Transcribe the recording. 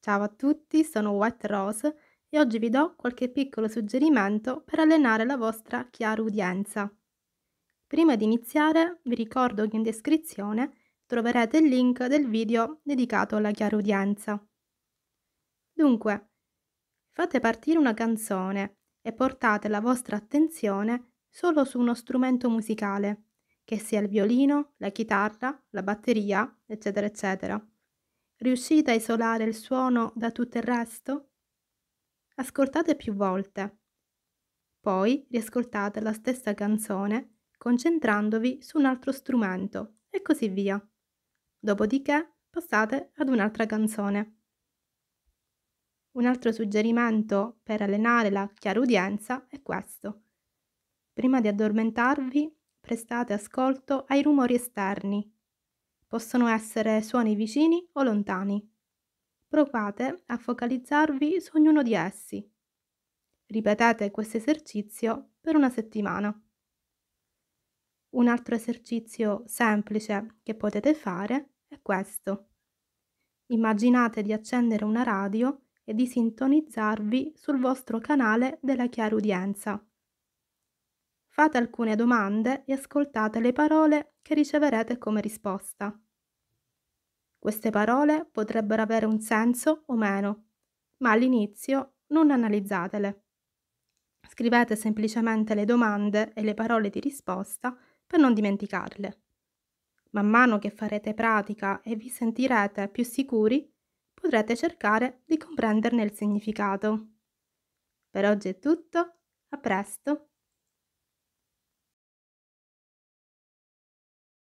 Ciao a tutti, sono White Rose e oggi vi do qualche piccolo suggerimento per allenare la vostra chiara udienza. Prima di iniziare vi ricordo che in descrizione troverete il link del video dedicato alla chiara udienza. Dunque, fate partire una canzone e portate la vostra attenzione solo su uno strumento musicale, che sia il violino, la chitarra, la batteria, eccetera, eccetera. Riuscite a isolare il suono da tutto il resto? Ascoltate più volte. Poi riascoltate la stessa canzone concentrandovi su un altro strumento e così via. Dopodiché passate ad un'altra canzone. Un altro suggerimento per allenare la chiarudienza è questo. Prima di addormentarvi, prestate ascolto ai rumori esterni Possono essere suoni vicini o lontani. Provate a focalizzarvi su ognuno di essi. Ripetete questo esercizio per una settimana. Un altro esercizio semplice che potete fare è questo. Immaginate di accendere una radio e di sintonizzarvi sul vostro canale della chiarudienza. Fate alcune domande e ascoltate le parole che riceverete come risposta. Queste parole potrebbero avere un senso o meno, ma all'inizio non analizzatele. Scrivete semplicemente le domande e le parole di risposta per non dimenticarle. Man mano che farete pratica e vi sentirete più sicuri, potrete cercare di comprenderne il significato. Per oggi è tutto, a presto!